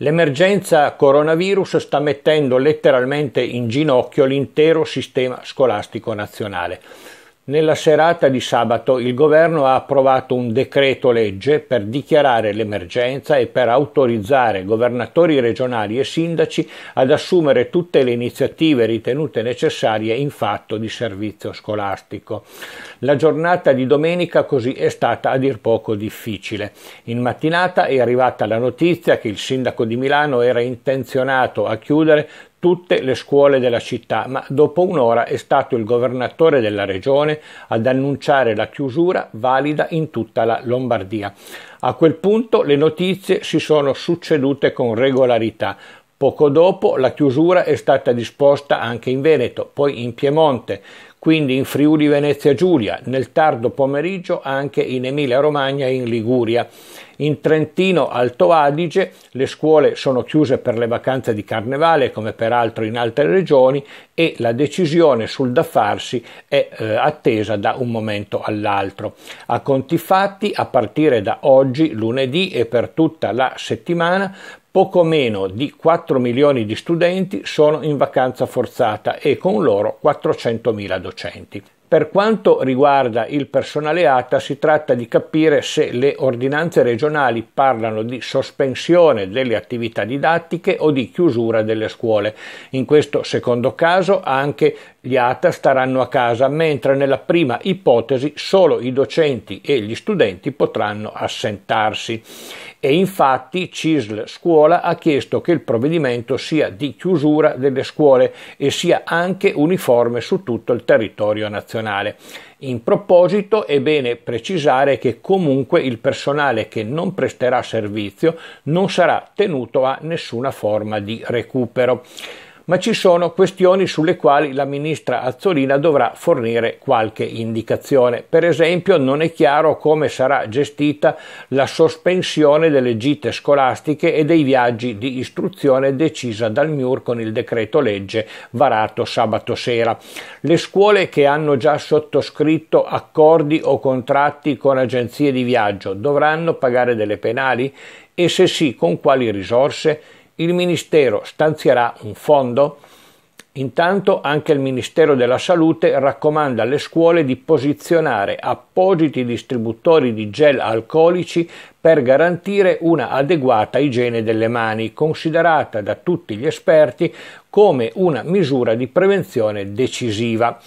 L'emergenza coronavirus sta mettendo letteralmente in ginocchio l'intero sistema scolastico nazionale. Nella serata di sabato il governo ha approvato un decreto legge per dichiarare l'emergenza e per autorizzare governatori regionali e sindaci ad assumere tutte le iniziative ritenute necessarie in fatto di servizio scolastico. La giornata di domenica così è stata a dir poco difficile. In mattinata è arrivata la notizia che il sindaco di Milano era intenzionato a chiudere tutte le scuole della città, ma dopo un'ora è stato il governatore della regione ad annunciare la chiusura valida in tutta la Lombardia. A quel punto le notizie si sono succedute con regolarità. Poco dopo la chiusura è stata disposta anche in Veneto, poi in Piemonte quindi in Friuli Venezia Giulia, nel tardo pomeriggio anche in Emilia Romagna e in Liguria. In Trentino Alto Adige le scuole sono chiuse per le vacanze di carnevale come peraltro in altre regioni e la decisione sul da farsi è eh, attesa da un momento all'altro. A conti fatti, a partire da oggi, lunedì e per tutta la settimana, poco meno di 4 milioni di studenti sono in vacanza forzata e con loro 400 mila docenti. Per quanto riguarda il personale ATA si tratta di capire se le ordinanze regionali parlano di sospensione delle attività didattiche o di chiusura delle scuole. In questo secondo caso anche gli ATA staranno a casa, mentre nella prima ipotesi solo i docenti e gli studenti potranno assentarsi. E infatti CISL Scuola ha chiesto che il provvedimento sia di chiusura delle scuole e sia anche uniforme su tutto il territorio nazionale. In proposito è bene precisare che comunque il personale che non presterà servizio non sarà tenuto a nessuna forma di recupero ma ci sono questioni sulle quali la ministra Azzolina dovrà fornire qualche indicazione. Per esempio non è chiaro come sarà gestita la sospensione delle gite scolastiche e dei viaggi di istruzione decisa dal MIUR con il decreto legge varato sabato sera. Le scuole che hanno già sottoscritto accordi o contratti con agenzie di viaggio dovranno pagare delle penali? E se sì, con quali risorse? il Ministero stanzierà un fondo? Intanto anche il Ministero della Salute raccomanda alle scuole di posizionare appositi distributori di gel alcolici per garantire una adeguata igiene delle mani, considerata da tutti gli esperti come una misura di prevenzione decisiva.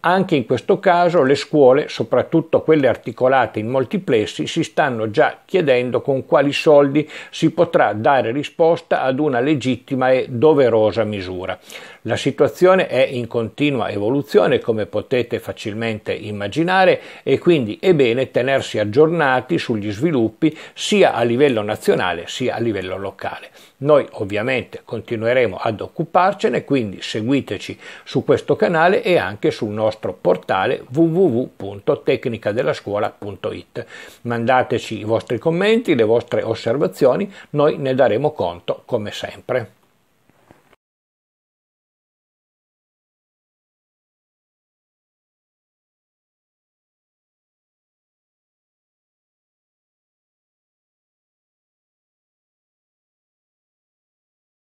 Anche in questo caso le scuole, soprattutto quelle articolate in multiplessi, si stanno già chiedendo con quali soldi si potrà dare risposta ad una legittima e doverosa misura. La situazione è in continua evoluzione, come potete facilmente immaginare, e quindi è bene tenersi aggiornati sugli sviluppi sia a livello nazionale sia a livello locale. Noi ovviamente continueremo ad occuparcene, quindi seguiteci su questo canale e anche sul nostro nostro portale www.tecnicadellascuola.it. Mandateci i vostri commenti, le vostre osservazioni, noi ne daremo conto come sempre.